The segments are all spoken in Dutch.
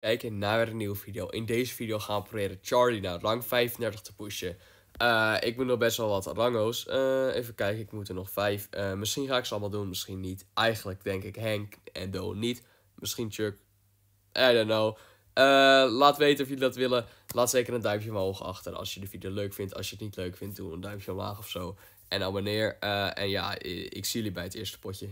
kijken naar een nieuwe video. In deze video gaan we proberen Charlie naar rang 35 te pushen. Eh, ik moet nog best wel wat rango's. Uh, even kijken, ik moet er nog 5. Eh, misschien ga ik ze allemaal doen, misschien niet. Eigenlijk denk ik Henk en Doe niet. Misschien Chuck. I don't know. laat weten of jullie dat willen. Laat zeker een duimpje omhoog achter als je de video leuk vindt. Als je het niet leuk vindt, doe een duimpje omlaag of zo. En abonneer. en ja, ik zie jullie bij het eerste potje.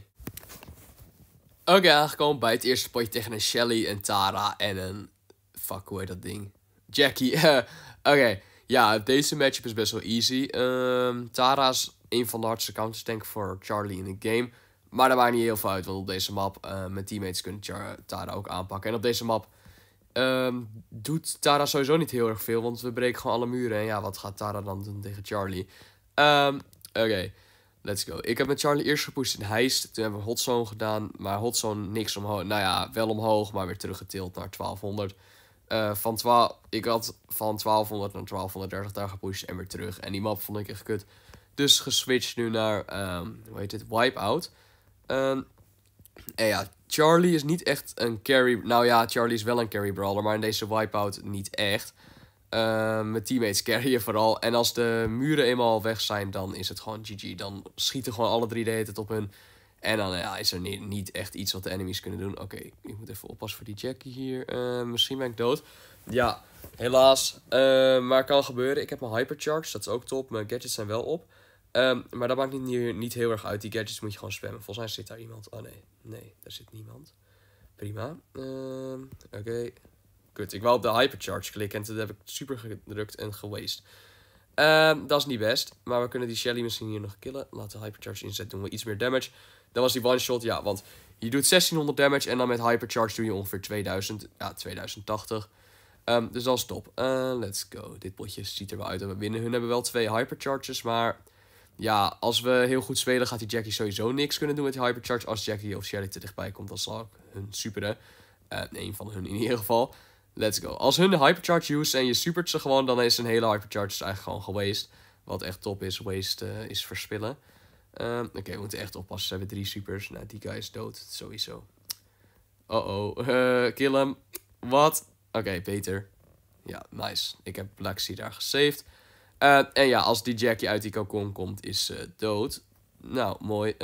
Oké, aangekomen bij het eerste potje tegen een Shelly, en Tara en een... Fuck, hoe heet dat ding? Jackie. Eh, oké, ja, deze matchup is best wel easy. Um, Tara is een van de hardste counters, denk ik, voor Charlie in de game. Maar daar maakt niet heel veel uit, want op deze map, eh, mijn teammates kunnen Tara ook aanpakken. En op deze map ehm, doet Tara sowieso niet heel erg veel, want we breken gewoon alle muren. En ja, wat gaat Tara dan doen tegen Charlie? Ehm, oké. Let's go. Ik heb met Charlie eerst gepusht in Heist. Toen hebben we Hot Zone gedaan. Maar Hot Zone niks omhoog. Nou ja, wel omhoog, maar weer teruggetild naar 1200. Eh, van ik had van 1200 naar 1230 daar gepusht en weer terug. En die map vond ik echt kut. Dus geswitcht nu naar, um, hoe heet het, Wipeout. Um, en ja, Charlie is niet echt een carry... Nou ja, Charlie is wel een carry brawler, maar in deze Wipeout niet echt. Eh, mijn teammates je vooral. En als de muren eenmaal weg zijn, dan is het gewoon GG. Dan schieten gewoon alle drie de het op hun. En dan ja, is er niet, niet echt iets wat de enemies kunnen doen. Oké, ik moet even oppassen voor die Jackie hier. Eh, misschien ben ik dood. Ja, helaas. Uh, maar kan gebeuren. Ik heb mijn hypercharge, dat is ook top. Mijn gadgets zijn wel op. Ehm, maar dat maakt niet, niet heel erg uit. Die gadgets moet je gewoon spammen. Volgens mij zit daar iemand. Oh nee, nee, daar zit niemand. Prima. Ehm, oké. Ik wou op de hypercharge klikken en toen heb ik super gedrukt en geweest. Ehm, dat is niet best, maar we kunnen die Shelly misschien hier nog killen. Laten we hypercharge inzetten, doen we iets meer damage. dat was die one-shot, ja, want je doet 1600 damage en dan met hypercharge doe je ongeveer 2000, ja, 2080. Ehm, dus dat is top. Eh, let's go. Dit potje ziet er wel uit we winnen. Hun hebben wel twee hypercharges, maar ja, als we heel goed spelen gaat die Jackie sowieso niks kunnen doen met die hypercharge. Als Jackie of Shelly te dichtbij komt, dan zal ik hun superen. Uh, een van hun in ieder geval. Let's go. Als hun hypercharge use en je supert ze gewoon, dan is een hele hypercharge dus eigenlijk gewoon geweest. Wat echt top is, waste eh, is verspillen. Ehm, oké, we moeten echt oppassen. Ze hebben drie supers. Nou, die guy is dood, sowieso. Uh-oh, uh, kill hem. Wat? Oké, okay, beter. Ja, nice. Ik heb Black daar gesaved. Eh, en ja, als die Jackie uit die kokon komt, is ze dood. Nou, mooi.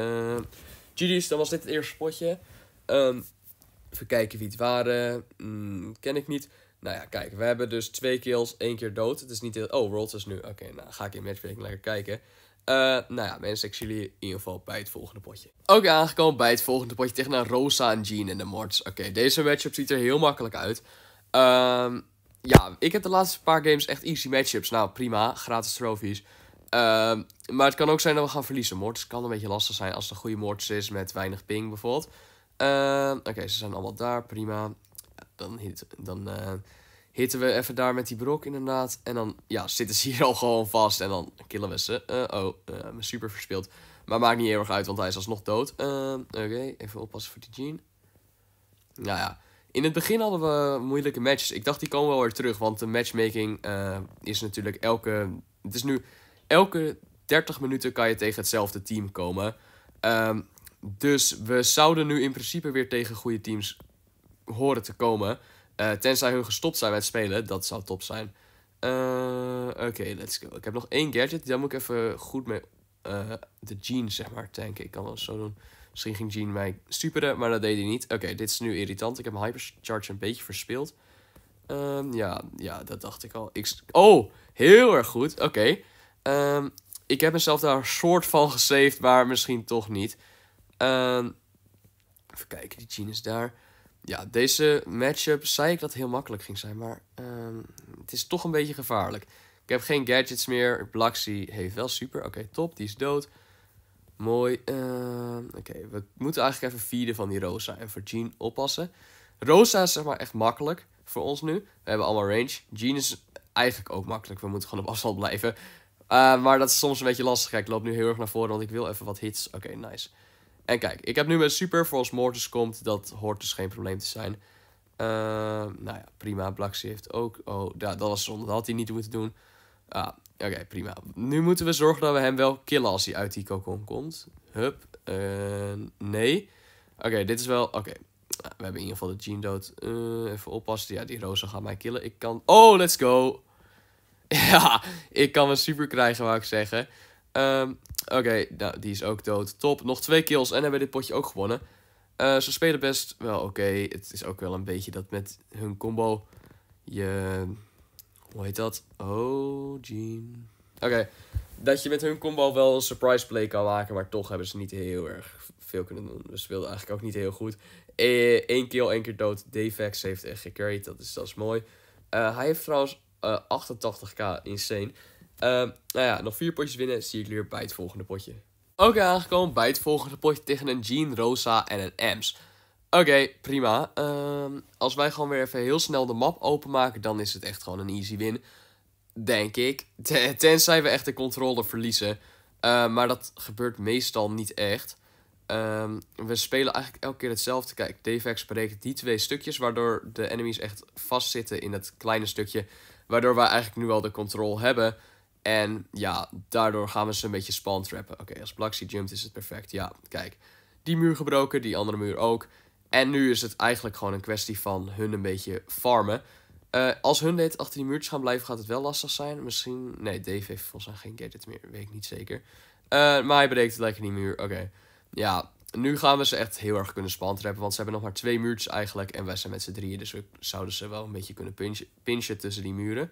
GG's, dan was dit het eerste potje. Ehm, Even kijken wie het waren. Hmm, ken ik niet. Nou ja, kijk, we hebben dus twee kills, één keer dood. Het is niet heel... Oh, Worlds is nu... Oké, nou ga ik in matchmaking lekker kijken. Eh, nou ja, mensen, ik zie jullie in ieder geval bij het volgende potje. Oké, aangekomen bij het volgende potje tegen een Rosa en Jean en de Morts. Oké, deze matchup ziet er heel makkelijk uit. Ehm, ja, ik heb de laatste paar games echt easy matchups. Nou, prima, gratis trophies. Ehm, maar het kan ook zijn dat we gaan verliezen. Morts kan een beetje lastig zijn als het een goede Morts is met weinig ping bijvoorbeeld. Uh, Oké, ze zijn allemaal daar, prima. Dan, hit, dan uh, hitten we even daar met die brok inderdaad. En dan ja, zitten ze hier al gewoon vast en dan killen we ze. Uh, oh, eh, super verspeeld. Maar maakt niet heel erg uit, want hij is alsnog dood. Ehm, oké, even oppassen voor die Jean. Nou ja, in het begin hadden we moeilijke matches. Ik dacht, die komen wel weer terug, want de matchmaking is natuurlijk elke... Het is nu elke 30 minuten kan je tegen hetzelfde team komen. Um, dus we zouden nu in principe weer tegen goede teams horen te komen. Eh, tenzij hun gestopt zijn met spelen, dat zou top zijn. Eh, oké, let's go. Ik heb nog één gadget, daar moet ik even goed mee... Eh, de Gene, zeg maar, tanken. Ik kan wel zo doen. Misschien ging jean mij stuperen, maar dat deed hij niet. Oké, dit is nu irritant. Ik heb mijn hypercharge een beetje verspeeld. Ehm, ja, ja, dat dacht ik al. Ik... Oh, heel erg goed. Oké. Ehm, ik heb mezelf daar een soort van gesaved, maar misschien toch niet. Ehm, even kijken, die Jean is daar. Ja, deze matchup zei ik dat het heel makkelijk ging zijn, maar ehm, het is toch een beetje gevaarlijk. Ik heb geen gadgets meer. Blaxi heeft wel super. Oké, top. Die is dood. Mooi. Ehm, oké, we moeten eigenlijk even feeden van die Rosa en voor Jean oppassen. Rosa is zeg maar echt makkelijk voor ons nu. We hebben allemaal range. Jean is eigenlijk ook makkelijk. We moeten gewoon op afstand blijven. maar dat is soms een beetje lastig. ik loop nu heel erg naar voren, want ik wil even wat hits. Oké, nice. En kijk, ik heb nu mijn super voor als Mortis komt. Dat hoort dus geen probleem te zijn. Uh, nou ja, prima. Blackshift ook. Oh, dat, dat was zonde. Dat had hij niet moeten doen. Ah, oké, prima. Nu moeten we zorgen dat we hem wel killen als hij uit die kokon komt. Hup. Eh, nee. Oké, dit is wel... Oké. Ah, we hebben in ieder geval de gene dood. Eh, even oppassen. Ja, die roze gaat mij killen. Ik kan... Oh, let's go. ja, ik kan een super krijgen, wou ik zeggen. Um, Oké, nou, die is ook dood. Top. Nog twee kills en hebben we dit potje ook gewonnen. Uh, ze spelen best wel oké. Het is ook wel een beetje dat met hun combo je... Hoe heet dat? Oh, Jean. Oké, dat je met hun combo wel een surprise play kan maken, maar toch hebben ze niet heel erg veel kunnen doen. ze speelden eigenlijk ook niet heel goed. Eén eh, kill, één keer dood. Defex heeft echt gecarried, dat is, dat is mooi. Uh, hij heeft trouwens 88k, insane. Ehm, nou ja, nog vier potjes winnen. Zie ik jullie bij het volgende potje. Oké, aangekomen bij het volgende potje tegen een Jean, Rosa en een Ems. Oké, prima. Ehm, als wij gewoon weer even heel snel de map openmaken, dan is het echt gewoon een easy win. Denk ik. tenzij we echt de controle verliezen. Ehm, maar dat gebeurt meestal niet echt. we spelen eigenlijk elke keer hetzelfde. Kijk, Defex berekent die twee stukjes, waardoor de enemies echt vastzitten in dat kleine stukje. Waardoor wij eigenlijk nu al de controle hebben. En ja, daardoor gaan we ze een beetje spawn trappen. Oké, als Blaxi jumpt is het perfect. Ja, kijk. Die muur gebroken, die andere muur ook. En nu is het eigenlijk gewoon een kwestie van hun een beetje farmen. Eh, als hun dit achter die muurtjes gaan blijven, gaat het wel lastig zijn. Misschien. Nee, Dave heeft volgens mij geen gadget meer. Weet ik niet zeker. Eh, maar hij breekt het lekker die muur. Oké. Ja, nu gaan we ze echt heel erg kunnen spantrappen. Want ze hebben nog maar twee muurtjes eigenlijk. En wij zijn met z'n drieën. Dus we zouden ze wel een beetje kunnen pinchen, pinchen tussen die muren.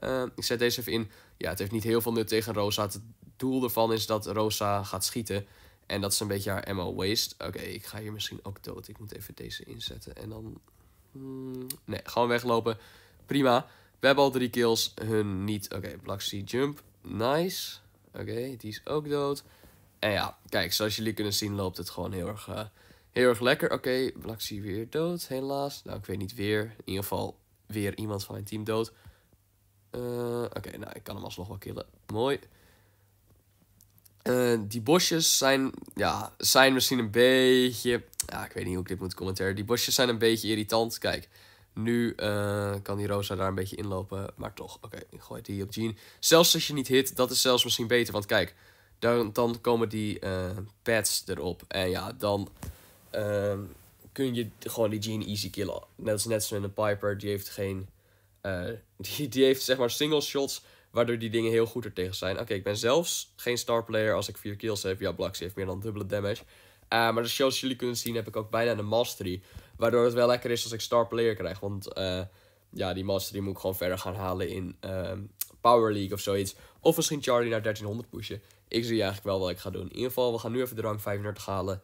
Eh, ik zet deze even in. Ja, het heeft niet heel veel nut tegen Rosa. Het doel ervan is dat Rosa gaat schieten. En dat is een beetje haar ammo waste. Oké, ik ga hier misschien ook dood. Ik moet even deze inzetten. En dan... Hmm, nee, gewoon weglopen. Prima. We hebben al drie kills. Hun niet. Oké, okay, Jump. Nice. Oké, die is ook dood. En ja, kijk, zoals jullie kunnen zien loopt het gewoon heel erg, eh, heel erg lekker. Oké, okay, weer dood, helaas. Nou, ik weet niet weer. In ieder geval weer iemand van mijn team dood. Uh, Oké, nou, ik kan hem alsnog wel killen. Mooi. Eh, die bosjes zijn, ja, zijn misschien een beetje... Ja, ik weet niet hoe ik dit moet commenteren. Die bosjes zijn een beetje irritant. Kijk, nu eh, kan die Rosa daar een beetje inlopen. Maar toch, oké, ik gooi die op Jean. Zelfs als je niet hit, dat is zelfs misschien beter. Want kijk, dan, dan komen die pads erop. En ja, dan kun je gewoon die Jean easy killen. Net als net zo in de Piper, die heeft geen eh, die, die heeft zeg maar single shots waardoor die dingen heel goed er tegen zijn. Oké, ik ben zelfs geen star player als ik vier kills heb. Ja, Blaxie heeft meer dan dubbele damage. Eh, maar zoals jullie kunnen zien heb ik ook bijna de mastery. Waardoor het wel lekker is als ik star player krijg. Want eh, ja, die mastery moet ik gewoon verder gaan halen in ehm, Power League of zoiets. Of misschien Charlie naar 1300 pushen. Ik zie eigenlijk wel wat ik ga doen. In ieder geval, we gaan nu even de rank 35 halen.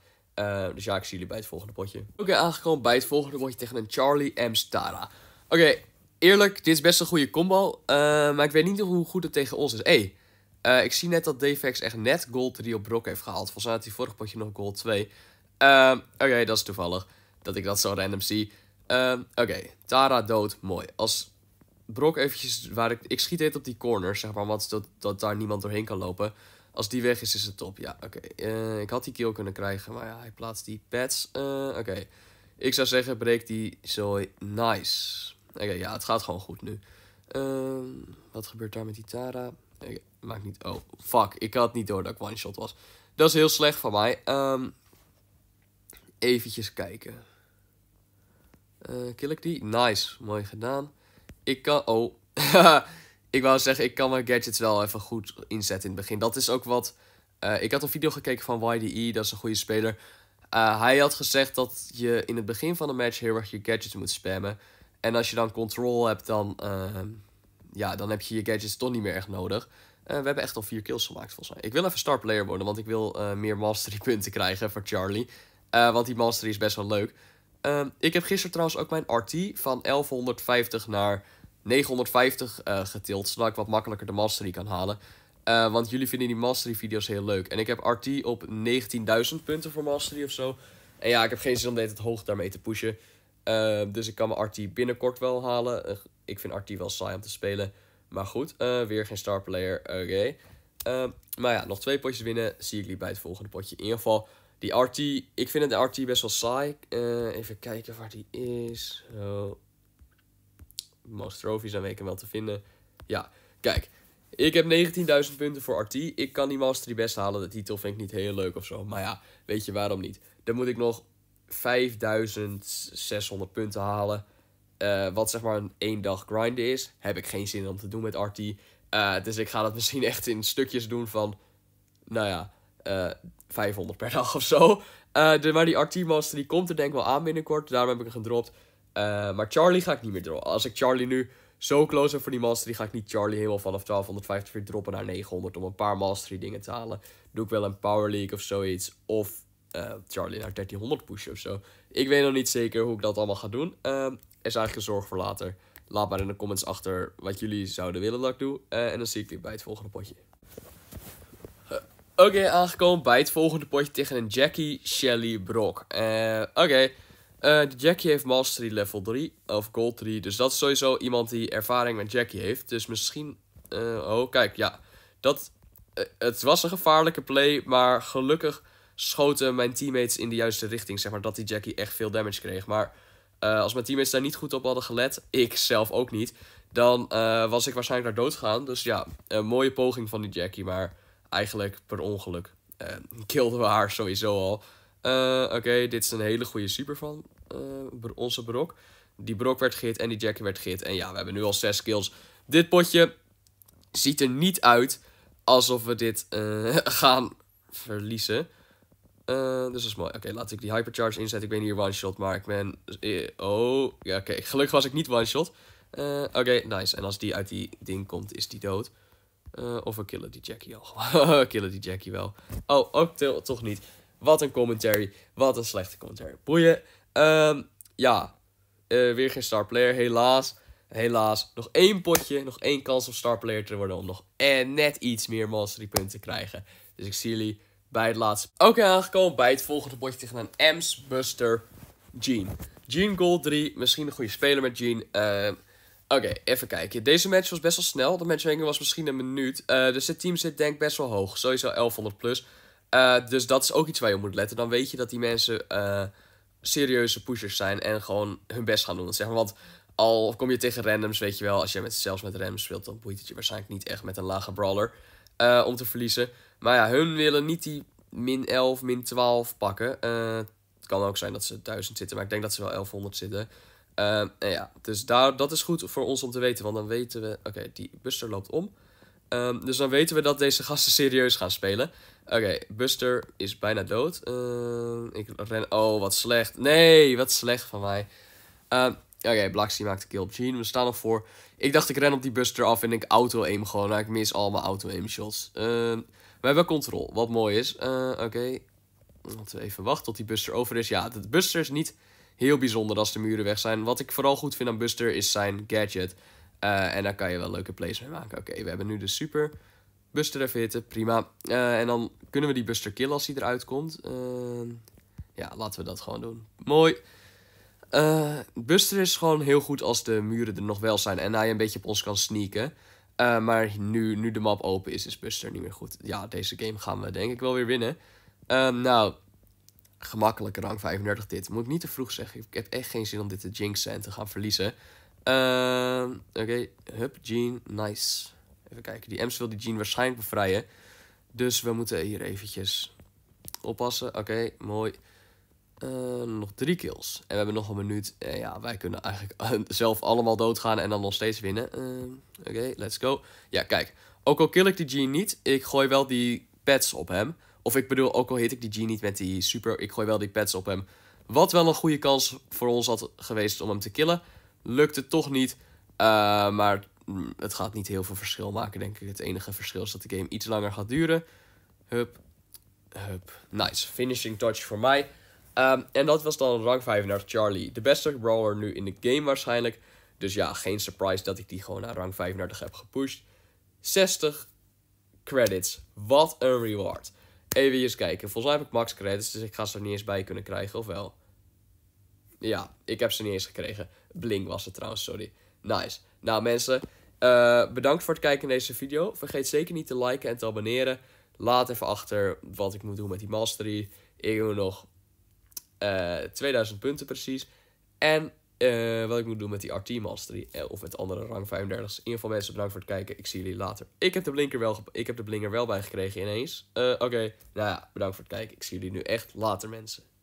dus ja, ik zie jullie bij het volgende potje. Oké, aangekomen bij het volgende potje tegen een Charlie M Stara. Oké, eerlijk, dit is best een goede combo. Eh, maar ik weet niet hoe goed het tegen ons is. hey, eh, ik zie net dat Defex echt net goal 3 op Brok heeft gehaald. Volgens mij had hij vorig potje nog goal 2. Ehm, oké, dat is toevallig dat ik dat zo random zie. Ehm, oké, Tara dood, mooi. Als Brok eventjes, waar ik, ik schiet dit op die corner, zeg maar, want dat, dat daar niemand doorheen kan lopen. Als die weg is, is het top. Ja, oké. Eh, ik had die kill kunnen krijgen, maar ja, hij plaatst die pads. Oké. Ik zou zeggen, breek die zooi. Nice ja, het gaat gewoon goed nu. Ehm, wat gebeurt daar met die Tara? maakt niet... Oh, fuck. Ik had niet door dat ik one-shot was. Dat is heel slecht van mij. Um, eventjes kijken. Uh, kill ik die? Nice. Mooi gedaan. Ik kan... Oh. ik wou zeggen, ik kan mijn gadgets wel even goed inzetten in het begin. Dat is ook wat... Eh, ik had een video gekeken van YDE. Dat is een goede speler. Eh, hij had gezegd dat je in het begin van de match heel erg je gadgets moet spammen. En als je dan control hebt, dan, ehm, ja, dan heb je je gadgets toch niet meer echt nodig. Eh, we hebben echt al vier kills gemaakt volgens mij. Ik wil even star player worden, want ik wil eh, meer mastery punten krijgen voor Charlie. Eh, want die mastery is best wel leuk. Ehm, ik heb gisteren trouwens ook mijn RT van 1150 naar 950 getild. Zodat ik wat makkelijker de mastery kan halen. want jullie vinden die mastery video's heel leuk. En ik heb RT op 19.000 punten voor mastery of zo. En ja, ik heb geen zin om dit het hoog daarmee te pushen. Ehm, dus ik kan mijn Artie binnenkort wel halen. Eh, ik vind Artie wel saai om te spelen. Maar goed, eh, weer geen star player. Oké. Ehm, maar ja, nog twee potjes winnen. Zie ik jullie bij het volgende potje. In ieder geval, die Artie. Ik vind de Artie best wel saai. Eh, even kijken waar die is. Oh. Most trophies zijn weken wel te vinden. Ja, kijk. Ik heb 19.000 punten voor Artie. Ik kan die Mastery best halen. De titel vind ik niet heel leuk of zo. Maar ja, weet je waarom niet? Dan moet ik nog 5600 punten halen. Eh, wat zeg maar een één dag grinden is. Heb ik geen zin om te doen met RT. Eh, dus ik ga dat misschien echt in stukjes doen van. Nou ja, 500 eh, per dag of zo. De, maar die RT Master die komt er denk ik wel aan binnenkort. Daarom heb ik hem gedropt. maar Charlie ga ik niet meer droppen. Als ik Charlie nu zo close heb voor die Mastery, ga ik niet Charlie helemaal vanaf 1250 weer droppen naar 900 om een paar Mastery dingen te halen. Doe ik wel een Power League of zoiets. Of eh, Charlie naar 1300 pushen of zo. Ik weet nog niet zeker hoe ik dat allemaal ga doen. Uh, ehm, is eigenlijk een zorg voor later. Laat maar in de comments achter wat jullie zouden willen dat ik doe. Eh, en dan zie ik jullie bij het volgende potje. Eh, oké, aangekomen bij het volgende potje tegen een Jackie Shelly Brock. Oké, okay. Jackie heeft Mastery level 3 of Gold 3. Dus dat is sowieso iemand die ervaring met Jackie heeft. Dus misschien... oh, kijk, ja. Dat, het was een gevaarlijke play, maar gelukkig schoten mijn teammates in de juiste richting. Zeg maar dat die Jackie echt veel damage kreeg. Maar eh, als mijn teammates daar niet goed op hadden gelet, ik zelf ook niet, dan eh, was ik waarschijnlijk daar dood gegaan. Dus ja, een mooie poging van die Jackie, maar eigenlijk per ongeluk. Uh, eh, kilden we haar sowieso al. Oké, dit is een hele goede super van onze Brok. Die Brok werd gehit en die Jackie werd gehit. En ja, we hebben nu al zes kills. Dit potje ziet er niet uit alsof we dit gaan verliezen. Eh, dus dat is mooi. Oké, laat ik die hypercharge inzetten. Ik ben hier one-shot, maar ik ben... Oh, ja, oké. Gelukkig was ik niet one-shot. Eh, oké, nice. En als die uit die ding komt, is die dood. Eh, of we killen die Jackie al. killen die Jackie wel. Oh, ook toch niet. Wat een commentary. Wat een slechte commentary. Boeien. Ehm, ja, weer geen star player, helaas. Helaas. Nog één potje, nog één kans om star player te worden. Om nog en net iets meer mastery punten te krijgen. Dus ik zie jullie bij het laatste. Oké, aangekomen bij het volgende potje tegen een Ems Buster Gene. Gene Gold 3, misschien een goede speler met Jean. Ehm, oké, even kijken. Deze match was best wel snel. De matchmaking was misschien een minuut. Uh, dus het team zit denk ik best wel hoog. Sowieso 1100 plus. Eh, dus dat is ook iets waar je op moet letten. Dan weet je dat die mensen eh, serieuze pushers zijn en gewoon hun best gaan doen. Zeg maar, want al kom je tegen randoms, weet je wel, als je met, zelfs met randoms speelt, dan boeit het je waarschijnlijk niet echt met een lage brawler om te verliezen. Maar ja, hun willen niet die min 11, min 12 pakken. Eh, het kan ook zijn dat ze 1000 zitten, maar ik denk dat ze wel 1100 zitten. Eh, en ja, dus daar, dat is goed voor ons om te weten. Want dan weten we... Oké, die Buster loopt om. Ehm, dus dan weten we dat deze gasten serieus gaan spelen. Oké, Buster is bijna dood. Eh, ik ren... Oh, wat slecht. Nee, wat slecht van mij. Ehm, oké, okay, maakt de kill op Jean. We staan nog voor. Ik dacht ik ren op die Buster af en ik auto-aim gewoon. Nou, ik mis al mijn auto-aim shots. Ehm we hebben controle, wat mooi is. Eh, oké, laten we even wachten tot die Buster over is. Ja, de Buster is niet heel bijzonder als de muren weg zijn. Wat ik vooral goed vind aan Buster is zijn gadget. Eh, en daar kan je wel leuke plays mee maken. Oké, we hebben nu de super Buster even hitten, prima. Eh, en dan kunnen we die Buster killen als hij eruit komt. ja, laten we dat gewoon doen. Mooi. Buster is gewoon heel goed als de muren er nog wel zijn en hij een beetje op ons kan sneaken. Eh, maar nu, nu de map open is, is Buster niet meer goed. Ja, deze game gaan we denk ik wel weer winnen. Ehm, nou, gemakkelijke rang 35 dit. Moet ik niet te vroeg zeggen. Ik heb echt geen zin om dit te jinxen en te gaan verliezen. Ehm, oké, hup, Jean, nice. Even kijken, die Ems wil die Jean waarschijnlijk bevrijden. Dus we moeten hier eventjes oppassen. Oké, mooi. Eh, nog drie kills. En we hebben nog een minuut. En eh, ja, wij kunnen eigenlijk zelf allemaal doodgaan en dan nog steeds winnen. Eh, oké, let's go. Ja, kijk. Ook al kill ik die G niet, ik gooi wel die pets op hem. Of ik bedoel, ook al hit ik die G niet met die super, ik gooi wel die pets op hem. Wat wel een goede kans voor ons had geweest om hem te killen. lukt het toch niet. maar mm, het gaat niet heel veel verschil maken, denk ik. Het enige verschil is dat de game iets langer gaat duren. Hup. Hup. Nice. Finishing touch voor mij. Ehm, en dat was dan rang 35 Charlie. De beste brawler nu in de game waarschijnlijk. Dus ja, geen surprise dat ik die gewoon naar rang 35 heb gepusht. 60 credits. Wat een reward. Even eens kijken. Volgens mij heb ik max credits, dus ik ga ze er niet eens bij kunnen krijgen, of wel? Ja, ik heb ze niet eens gekregen. Bling was het trouwens, sorry. Nice. Nou mensen, eh, bedankt voor het kijken in deze video. Vergeet zeker niet te liken en te abonneren. Laat even achter wat ik moet doen met die mastery. Ik doe nog 2000 eh, punten precies. En eh, wat ik moet doen met die RT Mastery. Eh, of met andere rang 35. In ieder geval mensen, bedankt voor het kijken. Ik zie jullie later. Ik heb de blinker wel, ik heb de blinker wel bij gekregen ineens. Oké, nou ja, bedankt voor het kijken. Ik zie jullie nu echt later mensen.